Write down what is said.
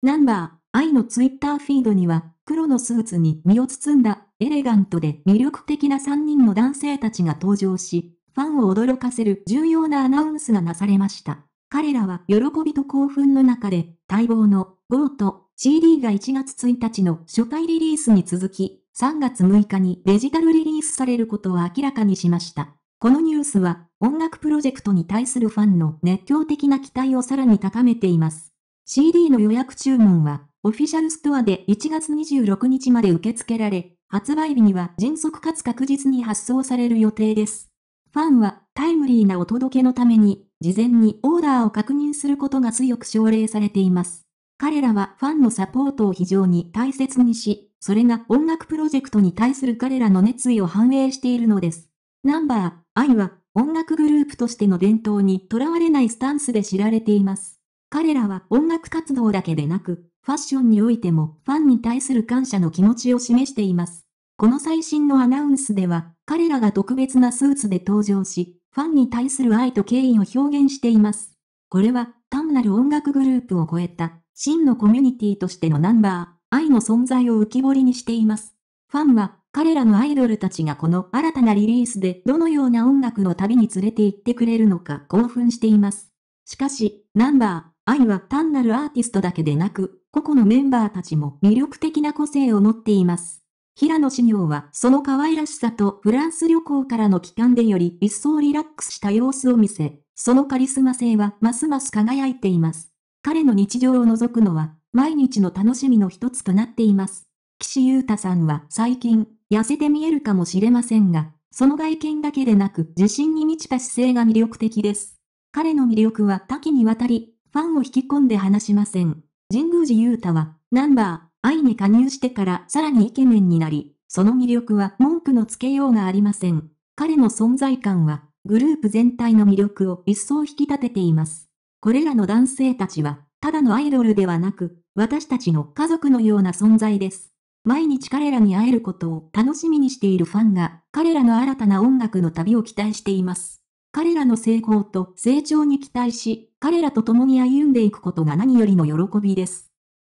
ナンバー、愛のツイッターフィードには、黒のスーツに身を包んだ、エレガントで魅力的な3人の男性たちが登場し、ファンを驚かせる重要なアナウンスがなされました。彼らは喜びと興奮の中で、待望の、ゴート、CD が1月1日の初回リリースに続き、3月6日にデジタルリリースされることを明らかにしました。このニュースは、音楽プロジェクトに対するファンの熱狂的な期待をさらに高めています。CD の予約注文は、オフィシャルストアで1月26日まで受け付けられ、発売日には迅速かつ確実に発送される予定です。ファンはタイムリーなお届けのために、事前にオーダーを確認することが強く奨励されています。彼らはファンのサポートを非常に大切にし、それが音楽プロジェクトに対する彼らの熱意を反映しているのです。ナンバー、愛は音楽グループとしての伝統にとらわれないスタンスで知られています。彼らは音楽活動だけでなく、ファッションにおいてもファンに対する感謝の気持ちを示しています。この最新のアナウンスでは、彼らが特別なスーツで登場し、ファンに対する愛と敬意を表現しています。これは、単なる音楽グループを超えた、真のコミュニティとしてのナンバー、愛の存在を浮き彫りにしています。ファンは、彼らのアイドルたちがこの新たなリリースでどのような音楽の旅に連れて行ってくれるのか興奮しています。しかし、ナンバー、愛は単なるアーティストだけでなく、個々のメンバーたちも魅力的な個性を持っています。平野志耀はその可愛らしさとフランス旅行からの帰還でより一層リラックスした様子を見せ、そのカリスマ性はますます輝いています。彼の日常を除くのは毎日の楽しみの一つとなっています。岸優太さんは最近、痩せて見えるかもしれませんが、その外見だけでなく自信に満ちた姿勢が魅力的です。彼の魅力は多岐にわたり、ファンを引き込んで話しません。神宮寺勇太は、ナンバー、愛に加入してからさらにイケメンになり、その魅力は文句のつけようがありません。彼の存在感は、グループ全体の魅力を一層引き立てています。これらの男性たちは、ただのアイドルではなく、私たちの家族のような存在です。毎日彼らに会えることを楽しみにしているファンが、彼らの新たな音楽の旅を期待しています。彼らの成功と成長に期待し、彼らと共に歩んでいくことが何よりの喜びです。